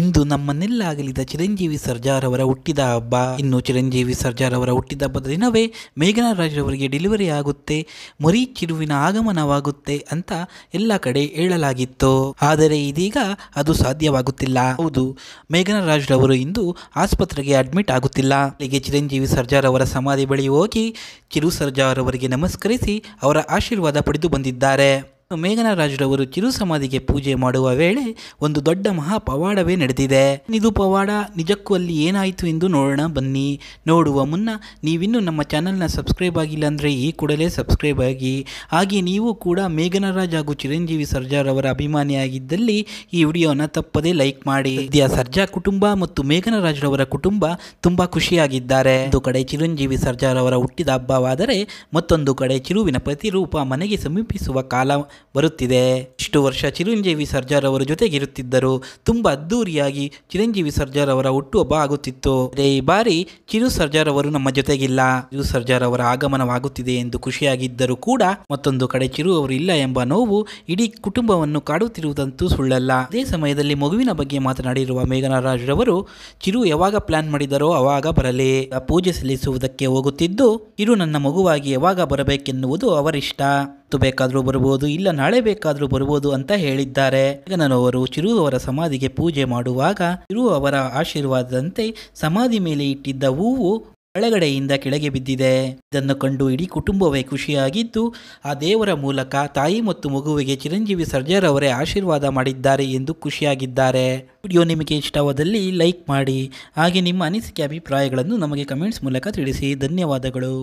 ಇಂದು ನಮ್ಮನ್ನೆಲ್ಲಾಗಲಿದ ಚಿರಂಜೀವಿ ಸರ್ಜಾರವರ ಹುಟ್ಟಿದ ಹಬ್ಬ ಇನ್ನು ಚಿರಂಜೀವಿ ಅವರ ಹುಟ್ಟಿದ ಹಬ್ಬದ ದಿನವೇ ಮೇಘನಾ ರಾಜ್ರವರಿಗೆ ಡೆಲಿವರಿ ಆಗುತ್ತೆ ಮರಿ ಚಿರುವಿನ ಆಗಮನವಾಗುತ್ತೆ ಅಂತ ಎಲ್ಲ ಕಡೆ ಹೇಳಲಾಗಿತ್ತು ಆದರೆ ಇದೀಗ ಅದು ಸಾಧ್ಯವಾಗುತ್ತಿಲ್ಲ ಹೌದು ಮೇಘನಾ ರಾಜರವರು ಇಂದು ಆಸ್ಪತ್ರೆಗೆ ಅಡ್ಮಿಟ್ ಆಗುತ್ತಿಲ್ಲ ಅಲ್ಲಿಗೆ ಚಿರಂಜೀವಿ ಅವರ ಸಮಾಧಿ ಬಳಿ ಹೋಗಿ ಚಿರು ಸರ್ಜಾರವರಿಗೆ ನಮಸ್ಕರಿಸಿ ಅವರ ಆಶೀರ್ವಾದ ಪಡೆದು ಬಂದಿದ್ದಾರೆ ಮೇಘನರಾಜರವರು ಸಮಾಧಿಗೆ ಪೂಜೆ ಮಾಡುವ ವೇಳೆ ಒಂದು ದೊಡ್ಡ ಮಹಾ ಪವಾಡವೇ ನಡೆದಿದೆ ಇದು ಪವಾಡ ನಿಜಕ್ಕೂ ಅಲ್ಲಿ ಏನಾಯಿತು ಎಂದು ನೋಡೋಣ ಬನ್ನಿ ನೋಡುವ ಮುನ್ನ ನೀವಿನ್ನು ನಮ್ಮ ಚಾನಲ್ನ ಸಬ್ಸ್ಕ್ರೈಬ್ ಆಗಿಲ್ಲ ಅಂದರೆ ಈ ಕೂಡಲೇ ಸಬ್ಸ್ಕ್ರೈಬ್ ಆಗಿ ಹಾಗೆ ನೀವು ಕೂಡ ಮೇಘನರಾಜ್ ಹಾಗೂ ಚಿರಂಜೀವಿ ಸರ್ಜಾರ್ ಅವರ ಅಭಿಮಾನಿಯಾಗಿದ್ದಲ್ಲಿ ಈ ವಿಡಿಯೋನ ತಪ್ಪದೇ ಲೈಕ್ ಮಾಡಿ ಇದ್ಯಾ ಸರ್ಜಾ ಕುಟುಂಬ ಮತ್ತು ಮೇಘನರಾಜ್ರವರ ಕುಟುಂಬ ತುಂಬ ಖುಷಿಯಾಗಿದ್ದಾರೆ ಒಂದು ಕಡೆ ಚಿರಂಜೀವಿ ಸರ್ಜಾರ್ ಅವರ ಹುಟ್ಟಿದ ಹಬ್ಬವಾದರೆ ಮತ್ತೊಂದು ಕಡೆ ಚಿರುವಿನ ಪ್ರತಿರೂಪ ಮನೆಗೆ ಸಮೀಪಿಸುವ ಕಾಲ ಬರುತ್ತಿದೆ ಇಷ್ಟು ವರ್ಷ ಚಿರಂಜೀವಿ ಸರ್ಜಾರ್ ಅವರ ಜೊತೆಗಿರುತ್ತಿದ್ದರು ತುಂಬ ಅದ್ದೂರಿಯಾಗಿ ಚಿರಂಜೀವಿ ಸರ್ಜಾರ್ ಅವರ ಹುಟ್ಟುಹಬ್ಬ ಆಗುತ್ತಿತ್ತು ಅದೇ ಈ ಬಾರಿ ಚಿರು ಸರ್ಜಾರ್ ಅವರು ನಮ್ಮ ಜೊತೆಗಿಲ್ಲ ಚಿರು ಸರ್ಜಾರ್ ಅವರ ಆಗಮನವಾಗುತ್ತಿದೆ ಎಂದು ಖುಷಿಯಾಗಿದ್ದರೂ ಕೂಡ ಮತ್ತೊಂದು ಕಡೆ ಚಿರು ಅವರು ಇಲ್ಲ ಎಂಬ ನೋವು ಇಡೀ ಕುಟುಂಬವನ್ನು ಕಾಡುತ್ತಿರುವುದಂತೂ ಸುಳ್ಳಲ್ಲ ಅದೇ ಸಮಯದಲ್ಲಿ ಮಗುವಿನ ಬಗ್ಗೆ ಮಾತನಾಡಿರುವ ಮೇಘನರಾಜ್ ರವರು ಚಿರು ಯಾವಾಗ ಪ್ಲಾನ್ ಮಾಡಿದರೋ ಅವಾಗ ಬರಲಿ ಪೂಜೆ ಸಲ್ಲಿಸುವುದಕ್ಕೆ ಹೋಗುತ್ತಿದ್ದು ಚಿರು ನನ್ನ ಮಗುವಾಗಿ ಯಾವಾಗ ಬರಬೇಕೆನ್ನುವುದು ಅವರಿಷ್ಟ ಇವತ್ತು ಬೇಕಾದರೂ ಬರಬಹುದು ಇಲ್ಲ ನಾಳೆ ಬೇಕಾದರೂ ಬರಬಹುದು ಅಂತ ಹೇಳಿದ್ದಾರೆ ಜಗನವರು ಚಿರು ಅವರ ಸಮಾಧಿಗೆ ಪೂಜೆ ಮಾಡುವಾಗ ಚಿರು ಅವರ ಆಶೀರ್ವಾದದಂತೆ ಸಮಾಧಿ ಮೇಲೆ ಇಟ್ಟಿದ್ದ ಹೂವು ಒಳಗಡೆಯಿಂದ ಕೆಳಗೆ ಬಿದ್ದಿದೆ ಇದನ್ನು ಕಂಡು ಇಡೀ ಕುಟುಂಬವೇ ಖುಷಿಯಾಗಿದ್ದು ಆ ದೇವರ ಮೂಲಕ ತಾಯಿ ಮತ್ತು ಮಗುವಿಗೆ ಚಿರಂಜೀವಿ ಸರ್ಜರ್ ಅವರೇ ಆಶೀರ್ವಾದ ಮಾಡಿದ್ದಾರೆ ಎಂದು ಖುಷಿಯಾಗಿದ್ದಾರೆ ವಿಡಿಯೋ ನಿಮಗೆ ಇಷ್ಟವಾದಲ್ಲಿ ಲೈಕ್ ಮಾಡಿ ಹಾಗೆ ನಿಮ್ಮ ಅನಿಸಿಕೆ ಅಭಿಪ್ರಾಯಗಳನ್ನು ನಮಗೆ ಕಮೆಂಟ್ಸ್ ಮೂಲಕ ತಿಳಿಸಿ ಧನ್ಯವಾದಗಳು